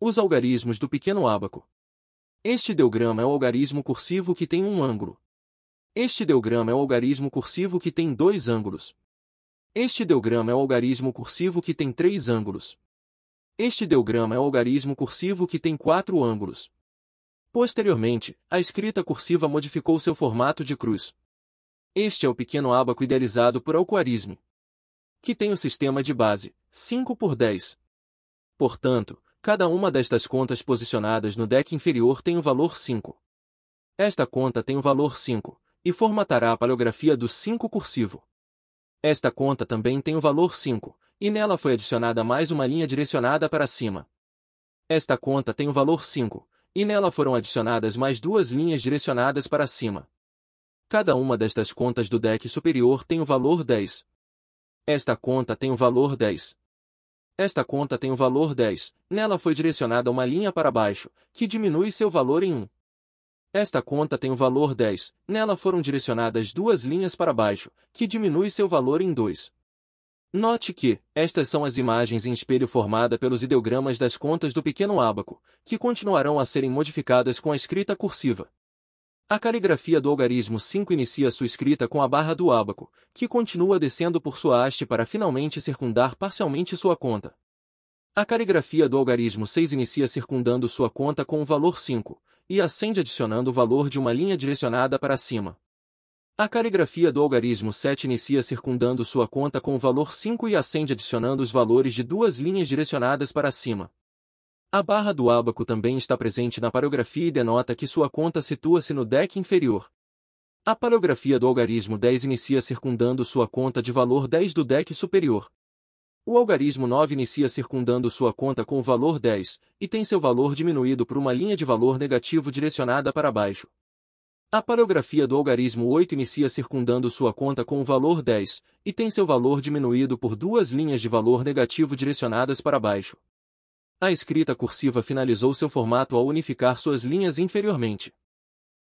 Os algarismos do pequeno ábaco. Este ideograma é o algarismo cursivo que tem um ângulo. Este ideograma é o algarismo cursivo que tem dois ângulos. Este ideograma é o algarismo cursivo que tem três ângulos. Este ideograma é o algarismo cursivo que tem quatro ângulos. Posteriormente, a escrita cursiva modificou seu formato de cruz. Este é o pequeno ábaco idealizado por Alcoarisme, que tem o sistema de base 5 por 10. Portanto, Cada uma destas contas posicionadas no deck inferior tem o um valor 5. Esta conta tem o um valor 5, e formatará a paleografia do 5 cursivo. Esta conta também tem o um valor 5, e nela foi adicionada mais uma linha direcionada para cima. Esta conta tem o valor 5, e nela foram adicionadas mais duas linhas direcionadas para cima. Cada uma destas contas do deck superior tem o valor 10. Esta conta tem o valor 10, esta conta tem o valor 10, nela foi direcionada uma linha para baixo, que diminui seu valor em 1. Esta conta tem o valor 10, nela foram direcionadas duas linhas para baixo, que diminui seu valor em 2. Note que, estas são as imagens em espelho formada pelos ideogramas das contas do pequeno ábaco, que continuarão a serem modificadas com a escrita cursiva. A caligrafia do algarismo 5 inicia sua escrita com a barra do ábaco, que continua descendo por sua haste para finalmente circundar parcialmente sua conta. A caligrafia do algarismo 6 inicia circundando sua conta com o valor 5, e ascende adicionando o valor de uma linha direcionada para cima. A caligrafia do algarismo 7 inicia circundando sua conta com o valor 5 e ascende adicionando os valores de duas linhas direcionadas para cima. A barra do ábaco também está presente na parografia e denota que sua conta situa-se no deck inferior. A parografia do algarismo 10 inicia circundando sua conta de valor 10 do deck superior. O algarismo 9 inicia circundando sua conta com o valor 10, e tem seu valor diminuído por uma linha de valor negativo direcionada para baixo. A parografia do algarismo 8 inicia circundando sua conta com o valor 10, e tem seu valor diminuído por duas linhas de valor negativo direcionadas para baixo. A escrita cursiva finalizou seu formato ao unificar suas linhas inferiormente.